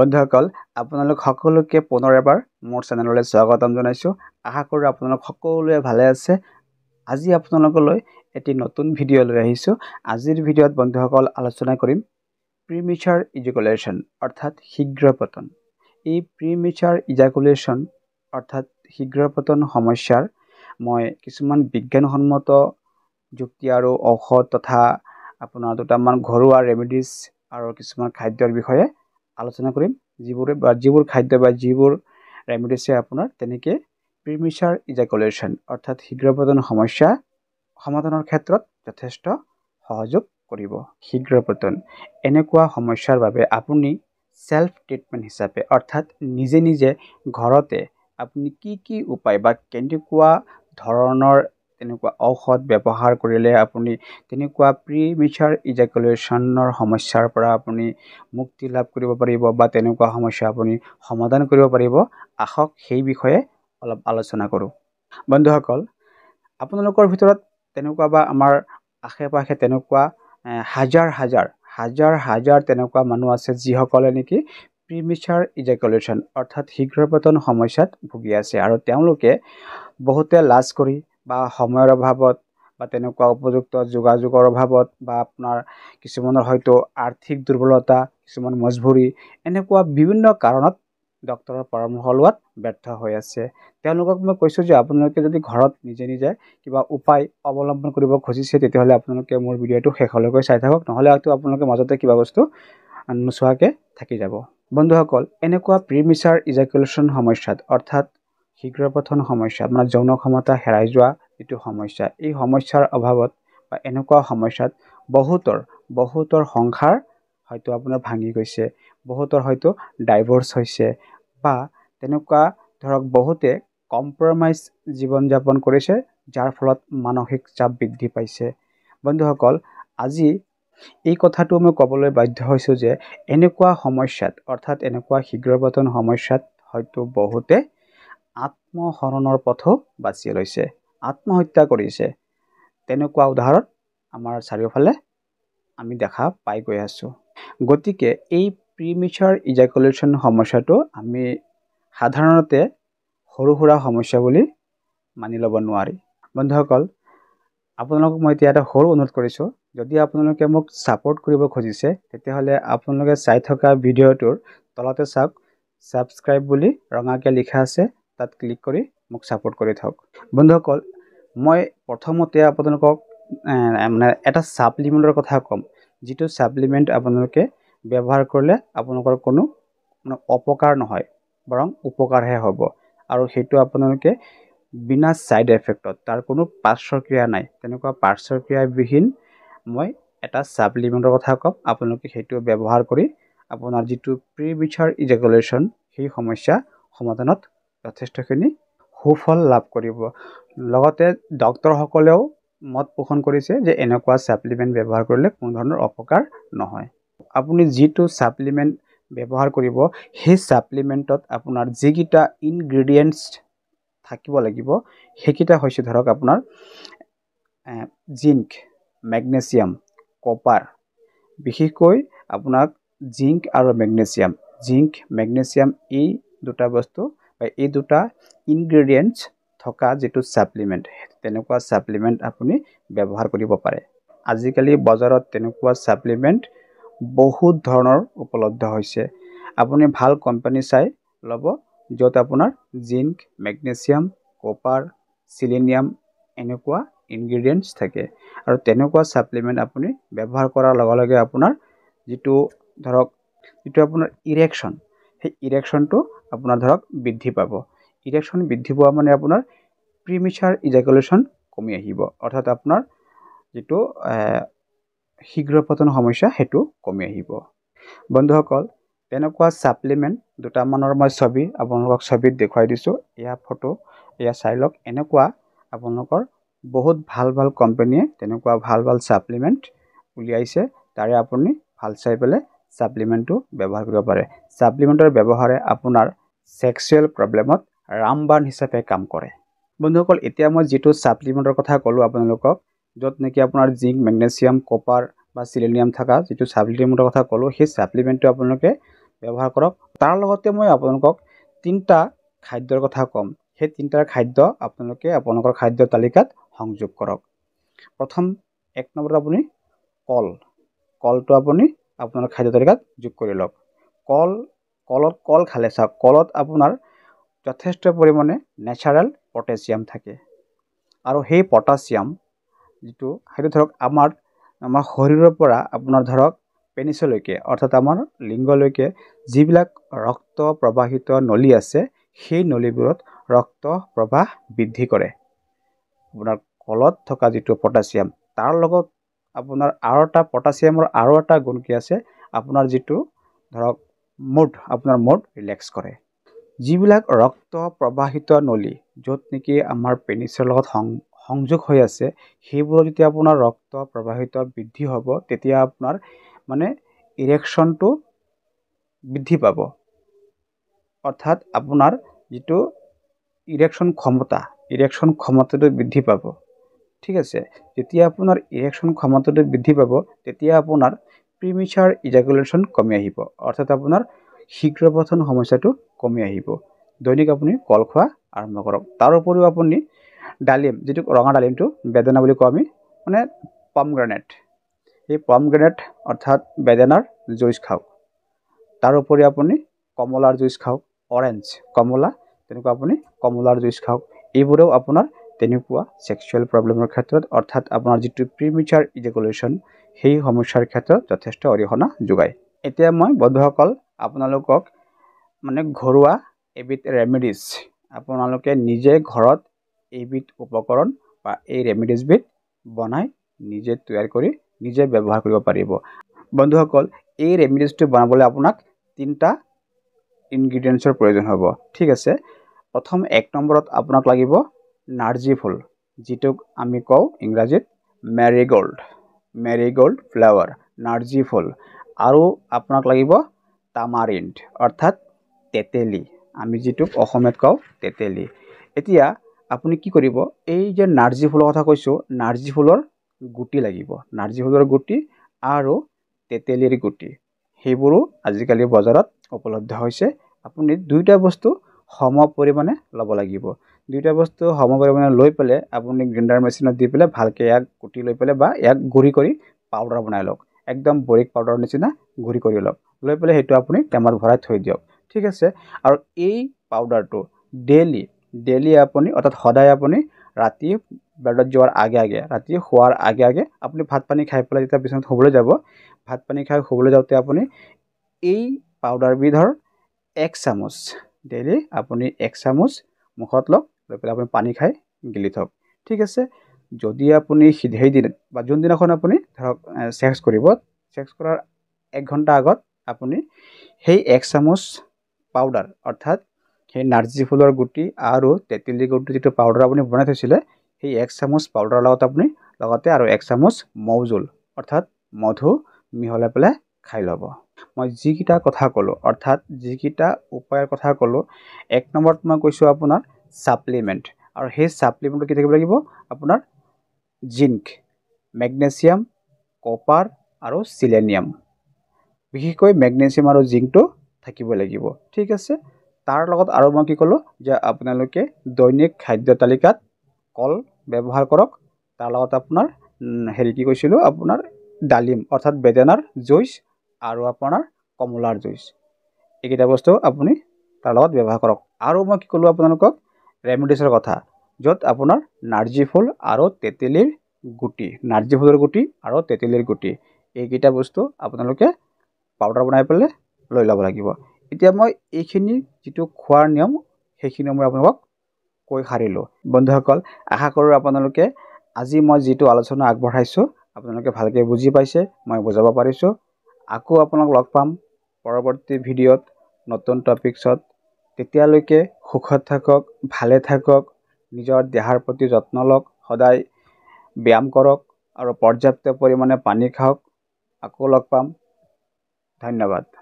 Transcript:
বন্ধুসকল আপোনালোক সকলোকে পুনৰ এবাৰ মোৰ চেনেললৈ স্বাগতম জনাইছোঁ আশা কৰোঁ আপোনালোক সকলোৱে ভালে আছে আজি আপোনালোকলৈ এটি নতুন ভিডিঅ' লৈ আহিছোঁ আজিৰ ভিডিঅ'ত বন্ধুসকল আলোচনা কৰিম প্ৰিমিচাৰ ইজুকুলেশ্যন অৰ্থাৎ শীঘ্ৰ পতন এই প্ৰিমিচাৰ ইজাকুলেশ্যন অৰ্থাৎ শীঘ্ৰ পতন সমস্যাৰ মই কিছুমান বিজ্ঞানসন্মত যুক্তি আৰু ঔষধ তথা আপোনাৰ দুটামান ঘৰুৱা ৰেমেডিজ আৰু কিছুমান খাদ্যৰ বিষয়ে আলোচনা কৰিম যিবোৰ বা যিবোৰ খাদ্য বা যিবোৰ ৰেমিডিছে আপোনাৰ তেনেকৈ প্ৰিমিচাৰ ইজাকুলেশ্যন অৰ্থাৎ শীঘ্ৰ শীঘ্ৰপ্ৰদান সমস্যা সমাধানৰ ক্ষেত্ৰত যথেষ্ট সহযোগ কৰিব শীঘ্ৰ পতন এনেকুৱা সমস্যাৰ বাবে আপুনি ছেল্ফ ট্ৰিটমেণ্ট হিচাপে অৰ্থাৎ নিজে নিজে ঘৰতে আপুনি কি কি উপায় বা কেনেকুৱা ধৰণৰ তেনেকুৱা ঔষধ ব্যৱহাৰ কৰিলে আপুনি তেনেকুৱা প্ৰিমিচাৰ ইজাকুলেশ্যনৰ সমস্যাৰ পৰা আপুনি মুক্তি লাভ কৰিব পাৰিব বা তেনেকুৱা সমস্যা আপুনি সমাধান কৰিব পাৰিব আহক সেই বিষয়ে অলপ আলোচনা কৰোঁ বন্ধুসকল আপোনালোকৰ ভিতৰত তেনেকুৱা বা আমাৰ আশে পাশে তেনেকুৱা হাজাৰ হাজাৰ হাজাৰ হাজাৰ তেনেকুৱা মানুহ আছে যিসকলে নেকি প্ৰিমিচাৰ ইজাকুলেশ্যন অৰ্থাৎ শীঘ্ৰ পতন সমস্যাত ভুগি আছে আৰু তেওঁলোকে বহুতে লাজ কৰি বা সময়ৰ অভাৱত বা তেনেকুৱা উপযুক্ত যোগাযোগৰ অভাৱত বা আপোনাৰ কিছুমানৰ হয়তো আৰ্থিক দুৰ্বলতা কিছুমান মজবুৰি এনেকুৱা বিভিন্ন কাৰণত ডক্তৰৰ পৰামৰ্শ লোৱাত ব্যৰ্থ হৈ আছে তেওঁলোকক মই কৈছোঁ যে আপোনালোকে যদি ঘৰত নিজে নিজে কিবা উপায় অৱলম্বন কৰিব খুজিছে তেতিয়াহ'লে আপোনালোকে মোৰ ভিডিঅ'টো শেষলৈকে চাই থাকক নহ'লে হয়তো আপোনালোকে মাজতে কিবা বস্তু নোচোৱাকৈ থাকি যাব বন্ধুসকল এনেকুৱা প্ৰিমিচাৰ ইজাকুলেশ্যন সমস্যাত অৰ্থাৎ শীঘ্ৰ পথন সমস্যা মানে যৌন ক্ষমতা হেৰাই যোৱা যিটো সমস্যা এই সমস্যাৰ অভাৱত বা এনেকুৱা সমস্যাত বহুতৰ বহুতৰ সংসাৰ হয়তো আপোনাৰ ভাঙি গৈছে বহুতৰ হয়তো ডাইভৰ্চ হৈছে বা তেনেকুৱা ধৰক বহুতে কম্প্ৰমাইজ জীৱন যাপন কৰিছে যাৰ ফলত মানসিক চাপ বৃদ্ধি পাইছে বন্ধুসকল আজি এই কথাটো মই ক'বলৈ বাধ্য হৈছোঁ যে এনেকুৱা সমস্যাত অৰ্থাৎ এনেকুৱা শীঘ্ৰ শীঘ্ৰপতন সমস্যাত হয়তো বহুতে আত্মহৰণৰ পথো বাছি লৈছে আত্মহত্যা কৰিছে তেনেকুৱা উদাহৰণ আমাৰ চাৰিওফালে আমি দেখা পাই গৈ আছোঁ গতিকে এই প্ৰিমিচাৰ ইজাকুলেশ্যন সমস্যাটো আমি সাধাৰণতে সৰু সুৰা সমস্যা বুলি মানি ল'ব নোৱাৰি বন্ধুসকল আপোনালোকক মই এতিয়া এটা সৰু অনুৰোধ কৰিছোঁ যদি আপোনালোকে মোক ছাপৰ্ট কৰিব খুজিছে তেতিয়াহ'লে আপোনালোকে চাই থকা ভিডিঅ'টোৰ তলতে চাওক ছাবস্ক্ৰাইব বুলি ৰঙাকৈ লিখা আছে তাত ক্লিক কৰি মোক ছাপোৰ্ট কৰি থাকক বন্ধুসকল মই প্ৰথমতে আপোনালোকক মানে এটা ছাপ্লিমেণ্টৰ কথা ক'ম যিটো ছাপ্লিমেণ্ট আপোনালোকে ব্যৱহাৰ কৰিলে আপোনালোকৰ কোনো মানে অপকাৰ নহয় বৰং উপকাৰহে হ'ব আৰু সেইটো আপোনালোকে বিনা ছাইড এফেক্টত তাৰ কোনো পাৰ্শ্বক্ৰিয়া নাই তেনেকুৱা পাৰ্শ্বক্ৰিয়াবিহীন মই এটা ছাপ্লিমেণ্টৰ কথা ক'ম আপোনালোকে সেইটো ব্যৱহাৰ কৰি আপোনাৰ যিটো প্ৰি বিচাৰ ইজেগুলেশ্যন সেই সমস্যা সমাধানত যথেষ্টখিনি সুফল লাভ কৰিব লগতে ডক্তৰসকলেও মত পোষণ কৰিছে যে এনেকুৱা ছাপ্লিমেণ্ট ব্যৱহাৰ কৰিলে কোনো ধৰণৰ অপকাৰ নহয় আপুনি যিটো ছাপ্লিমেণ্ট ব্যৱহাৰ কৰিব সেই ছাপ্লিমেণ্টত আপোনাৰ যিকেইটা ইনগ্ৰিডিয়েণ্টছ থাকিব লাগিব সেইকেইটা হৈছে ধৰক আপোনাৰ জিংক মেগনেছিয়াম কপাৰ বিশেষকৈ আপোনাক জিংক আৰু মেগনেছিয়াম জিংক মেগনেছিয়াম এই দুটা বস্তু এই দুটা ইনগ্ৰেডিয়েণ্টছ থকা যিটো ছাপ্লিমেণ্ট তেনেকুৱা ছাপ্লিমেণ্ট আপুনি ব্যৱহাৰ কৰিব পাৰে আজিকালি বজাৰত তেনেকুৱা ছাপ্লিমেণ্ট বহুত ধৰণৰ উপলব্ধ হৈছে আপুনি ভাল কোম্পানী চাই ল'ব য'ত আপোনাৰ জিংক মেগনেছিয়াম কপাৰ চিলিনিয়াম এনেকুৱা ইনগ্ৰেডিয়েণ্টছ থাকে আৰু তেনেকুৱা ছাপ্লিমেণ্ট আপুনি ব্যৱহাৰ কৰাৰ লগে লগে আপোনাৰ যিটো ধৰক যিটো আপোনাৰ ইৰেকশ্যন সেই ইৰেকশ্যনটো আপোনাৰ ধৰক বৃদ্ধি পাব ইৰেকশ্যন বৃদ্ধি পোৱা মানে আপোনাৰ প্ৰিমিচাৰ ইজাকুলেশ্যন কমি আহিব অৰ্থাৎ আপোনাৰ যিটো শীঘ্ৰ পতন সমস্যা সেইটো কমি আহিব বন্ধুসকল তেনেকুৱা ছাপ্লিমেণ্ট দুটামানৰ মই ছবি আপোনালোকক ছবিত দেখুৱাই দিছোঁ এয়া ফটো এয়া চাই লওক এনেকুৱা আপোনালোকৰ বহুত ভাল ভাল কোম্পানীয়ে তেনেকুৱা ভাল ভাল ছাপ্লিমেণ্ট উলিয়াইছে তাৰে আপুনি ভাল চাই পেলাই ছাপ্লিমেণ্টটো ব্যৱহাৰ কৰিব পাৰে ছাপ্লিমেণ্টৰ ব্যৱহাৰে আপোনাৰ ছেক্সুৱেল প্ৰব্লেমত ৰামবান হিচাপে কাম কৰে বন্ধুসকল এতিয়া মই যিটো ছাপ্লিমেণ্টৰ কথা ক'লোঁ আপোনালোকক য'ত নেকি আপোনাৰ জিংক মেগনেচিয়াম কপাৰ বা চিলেনিয়াম থকা যিটো ছাপ্লিমেণ্টৰ কথা ক'লোঁ সেই ছাপ্লিমেণ্টটো আপোনালোকে ব্যৱহাৰ কৰক তাৰ লগতে মই আপোনালোকক তিনিটা খাদ্যৰ কথা ক'ম সেই তিনিটাৰ খাদ্য আপোনালোকে আপোনালোকৰ খাদ্য তালিকাত সংযোগ কৰক প্ৰথম এক নম্বৰত আপুনি কল কলটো আপুনি আপোনাৰ খাদ্য তালিকাত যোগ কৰি লওক কল কলত কল খালে চাওক কলত আপোনাৰ যথেষ্ট পৰিমাণে নেচাৰেল পটেছিয়াম থাকে আৰু সেই পটাছিয়াম যিটো সেইটো ধৰক আমাৰ আমাৰ শৰীৰৰ পৰা আপোনাৰ ধৰক পেনিছলৈকে অৰ্থাৎ আমাৰ লিংগলৈকে যিবিলাক ৰক্ত প্ৰবাহিত নলী আছে সেই নলীবোৰত ৰক্ত প্ৰবাহ বৃদ্ধি কৰে আপোনাৰ কলত থকা যিটো পটাছিয়াম তাৰ লগত আপোনাৰ আৰু এটা পটাছিয়ামৰ আৰু এটা গুণ কি আছে আপোনাৰ যিটো ধৰক মুড আপোনাৰ মুড ৰিলেক্স কৰে যিবিলাক ৰক্ত প্ৰবাহিত নলী য'ত নেকি আমাৰ পেনিছৰ লগত সং সংযোগ হৈ আছে সেইবোৰত যেতিয়া আপোনাৰ ৰক্ত প্ৰবাহিত বৃদ্ধি হ'ব তেতিয়া আপোনাৰ মানে ইৰেকশ্যনটো বৃদ্ধি পাব অৰ্থাৎ আপোনাৰ যিটো ইৰেকশ্যন ক্ষমতা ইৰেকশ্যন ক্ষমতাটো বৃদ্ধি পাব ঠিক আছে যেতিয়া আপোনাৰ ইৰেকশ্যন ক্ষমতাটো বৃদ্ধি পাব তেতিয়া আপোনাৰ প্ৰিমিচাৰ ইজাকুলেশ্যন কমি আহিব অৰ্থাৎ আপোনাৰ শীঘ্ৰপথন সমস্যাটো কমি আহিব দৈনিক আপুনি কল খোৱা আৰম্ভ কৰক তাৰ উপৰিও আপুনি ডালিম যিটো ৰঙা ডালিমটো বেদনা বুলি কওঁ আমি মানে পাম গ্ৰেনেট সেই পাম গ্ৰেনেট অৰ্থাৎ বেদেনাৰ জুইচ খাওক তাৰ উপৰি আপুনি কমলাৰ জুইচ খাওক অৰেঞ্জ কমলা তেনেকুৱা আপুনি কমলাৰ জুইচ খাওক এইবোৰেও আপোনাৰ তেনেকুৱা ছেক্সুৱেল প্ৰব্লেমৰ ক্ষেত্ৰত অৰ্থাৎ আপোনাৰ যিটো প্ৰিমিচাৰ ইজেকুলেশ্যন সেই সমস্যাৰ ক্ষেত্ৰত যথেষ্ট অৰিহণা যোগায় এতিয়া মই বন্ধুসকল আপোনালোকক মানে ঘৰুৱা এবিধ ৰেমেডিজ আপোনালোকে নিজে ঘৰত এইবিধ উপকৰণ বা এই ৰেমেডিজবিধ বনাই নিজে তৈয়াৰ কৰি নিজে ব্যৱহাৰ কৰিব পাৰিব বন্ধুসকল এই ৰেমেডিজটো বনাবলৈ আপোনাক তিনিটা ইনগ্ৰিডিয়েণ্টছৰ প্ৰয়োজন হ'ব ঠিক আছে প্ৰথম এক নম্বৰত আপোনাক লাগিব নাৰ্জী ফুল যিটোক আমি কওঁ ইংৰাজীত মেৰিগ'ল্ড মেৰিগ'ল্ড ফ্লাৱাৰ নাৰ্জী ফুল আৰু আপোনাক লাগিব তামাৰিণ্ড অৰ্থাৎ তেতেলি আমি যিটোক অসমীয়াত কওঁ তেতেলি এতিয়া আপুনি কি কৰিব এই যে নাৰ্জী ফুলৰ কথা কৈছোঁ নাৰ্জী ফুলৰ গুটি লাগিব নাৰ্জী ফুলৰ গুটি আৰু তেতেলিৰ গুটি সেইবোৰো আজিকালি বজাৰত উপলব্ধ হৈছে আপুনি দুয়োটা বস্তু সম পৰিমাণে ল'ব লাগিব দুইটা বস্তু সম পৰিমাণে লৈ পেলাই আপুনি গ্ৰেণ্ডাৰ মেচিনত দি পেলাই ভালকৈ ইয়াক কুটি লৈ পেলাই বা ইয়াক গুড়ি কৰি পাউডাৰ বনাই লওক একদম বৰিক পাউডাৰৰ নিচিনা গুড়ি কৰি লওক লৈ পেলাই সেইটো আপুনি টেমাত ভৰাই থৈ দিয়ক ঠিক আছে আৰু এই পাউডাৰটো ডেইলি ডেইলি আপুনি অৰ্থাৎ সদায় আপুনি ৰাতি বেডত যোৱাৰ আগে আগে ৰাতি শোৱাৰ আগে আগে আপুনি ভাত পানী খাই পেলাই যেতিয়া বিচনাত শুবলৈ যাব ভাত পানী খাই শুবলৈ যাওঁতে আপুনি এই পাউডাৰবিধৰ এক চামুচ ডেইলি আপুনি এক চামুচ মুখত লওক লৈ পেলাই আপুনি পানী খাই গিলি থওক ঠিক আছে যদি আপুনি সেই দিন বা যোনদিনাখন আপুনি ধৰক চেক্স কৰিব চেক্স কৰাৰ এক ঘণ্টা আগত আপুনি সেই এক চামুচ পাউডাৰ অৰ্থাৎ সেই নাৰ্জী ফুলৰ গুটি আৰু তেতেলি গুটি যিটো পাউডাৰ আপুনি বনাই থৈছিলে সেই এক চামুচ পাউডাৰৰ লগত আপুনি লগতে আৰু এক চামুচ মৌজোল অৰ্থাৎ মধু মিহলাই পেলাই খাই ল'ব মই যিকেইটা কথা ক'লোঁ অৰ্থাৎ যিকেইটা উপায়ৰ কথা ক'লোঁ এক নম্বৰত মই কৈছোঁ আপোনাৰ ছাপ্লিমেণ্ট আৰু সেই ছাপ্লিমেণ্টটো কি থাকিব লাগিব আপোনাৰ জিংক মেগনেছিয়াম কপাৰ আৰু চিলেনিয়াম বিশেষকৈ মেগনেছিয়াম আৰু জিংকটো থাকিব লাগিব ঠিক আছে তাৰ লগত আৰু মই কি ক'লোঁ যে আপোনালোকে দৈনিক খাদ্য তালিকাত কল ব্যৱহাৰ কৰক তাৰ লগত আপোনাৰ হেৰি কি কৈছিলোঁ আপোনাৰ ডালিম অৰ্থাৎ বেদানাৰ জুইচ আৰু আপোনাৰ কমলাৰ জুইচ এইকেইটা বস্তু আপুনি তাৰ লগত ব্যৱহাৰ কৰক আৰু মই কি ক'লোঁ আপোনালোকক ৰেমিডিছৰ কথা য'ত আপোনাৰ নাৰ্জী ফুল আৰু তেতেলীৰ গুটি নাৰ্জী ফুলৰ গুটি আৰু তেতেলীৰ গুটি এইকেইটা বস্তু আপোনালোকে পাউডাৰ বনাই পেলাই লৈ ল'ব লাগিব এতিয়া মই এইখিনি যিটো খোৱাৰ নিয়ম সেইখিনি মই আপোনালোকক কৈ সাৰিলোঁ বন্ধুসকল আশা কৰোঁ আপোনালোকে আজি মই যিটো আলোচনা আগবঢ়াইছোঁ আপোনালোকে ভালকৈ বুজি পাইছে মই বুজাব পাৰিছোঁ আকৌ আপোনাক লগ পাম পৰৱৰ্তী ভিডিঅ'ত নতুন টপিকছত তেতিয়ালৈকে সুখত থাকক ভালে থাকক নিজৰ দেহাৰ প্ৰতি যত্ন লওক সদায় ব্যায়াম কৰক আৰু পৰ্যাপ্ত পৰিমাণে পানী খাওক আকৌ লগ পাম ধন্যবাদ